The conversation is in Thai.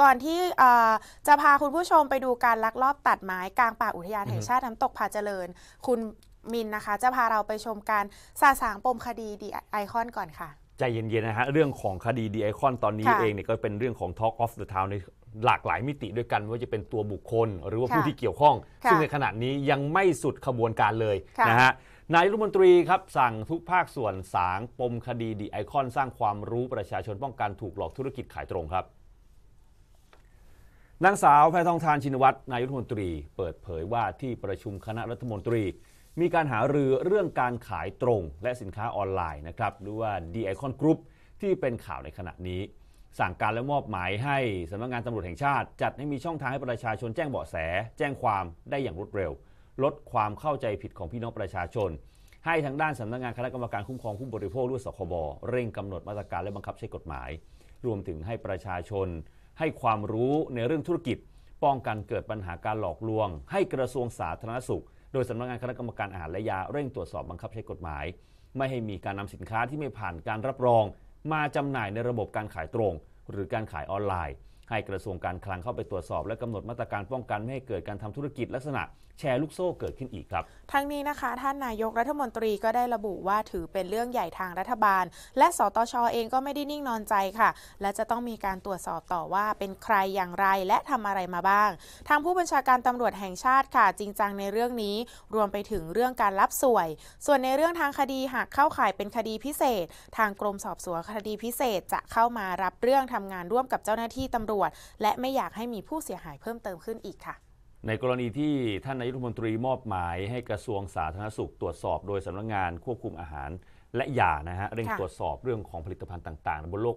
ก่อนที่จะพาคุณผู้ชมไปดูการลักลอบตัดไม้ กลางป่าอุทยานแห่งชาติน้ำตกผาเจริญ คุณมินนะคะจะพาเราไปชมการสาสางปมคดีดีไอคอนก่อนค่ะ ใจเย็นๆนะฮะ เรื่องของคดีดีไอคอนตอนนี้เองเนี่ยก็เป็นเรื่องของ Talk of the Town ในหลากหลายมิติด้วยกันว่าจะเป็นตัวบุคคลหรือว่าผู้ที่เกี่ยวข้อง ซึ่งในขณะนี้ยังไม่สุดขบวนการเลยนะฮะ นายรัฐมนตรีครับสั่งทุกภาคส่วนสางปมคดีดีไอคอนสร้างความรู้ประชาชนป้องกันถูกหลอกธุรกิจขายตรงครับนางสาวแพทองทานชินวัตรนายรัฐมนตรี เปิดเผยว่าที่ประชุมคณะรัฐมนตรี มีการหารือเรื่องการขายตรงและสินค้าออนไลน์นะครับหรือว่า d i c o n Group ที่เป็นข่าวในขณะนี้ สั่งการและมอบหมายให้สำนักงงานตำรวจแห่งชาติ จัดให้มีช่องทางให้ประชาชนแจ้งเบาะแส แจ้งความได้อย่างรวดเร็ว ลดความเข้าใจผิดของพี่น้องประชาชน ให้ทางด้านสำนักงงานคณะกรรมการคุ้มครองผู้บริโภคหรือสคบเร่งกำหนดมาตรการและบังคับใช้กฎหมาย รวมถึงให้ประชาชนให้ความรู้ในเรื่องธุรกิจ ป้องกันเกิดปัญหาการหลอกลวง ให้กระทรวงสาธารณสุข โดยสำนักงงานคณะกรรมการอาหารและยา เร่งตรวจสอบบังคับใช้กฎหมาย ไม่ให้มีการนำสินค้าที่ไม่ผ่านการรับรอง มาจำหน่ายในระบบการขายตรง หรือการขายออนไลน์ให้กระทรวงการคลังเข้าไปตรวจสอบ และกำหนดมาตรการป้องกัน ไม่ให้เกิดการทำธุรกิจลักษณะ แชร์ลูกโซ่เกิดขึ้นอีกครับ ทั้งนี้นะคะ ท่านนายกรัฐมนตรีก็ได้ระบุว่าถือเป็นเรื่องใหญ่ทางรัฐบาล และสตชอเองก็ไม่ได้นิ่งนอนใจค่ะ และจะต้องมีการตรวจสอบต่อว่าเป็นใครอย่างไรและทำอะไรมาบ้างทางผู้บัญชาการตำรวจแห่งชาติค่ะจริงจังในเรื่องนี้ รวมไปถึงเรื่องการรับสวย ส่วนในเรื่องทางคดีหากเข้าข่ายเป็นคดีพิเศษ ทางกรมสอบสวนคดีพิเศษ จะเข้ามารับเรื่องทำงานร่วมกับเจ้าหน้าที่ตำรวจวจและไม่อยากให้มีผู้เสียหายเพิ่มเติมขึ้นอีกค่ะ ในกรณีที่ท่านนายกรัฐมนตรีมอบหมาย ให้กระทรวงสาธารณสุขตรวจสอบโดยสำนักงงานควบคุมอาหาร และยานะฮะเร่งตรวจสอบเรื่องของผลิตภัณฑ์ต่างๆ บนโลก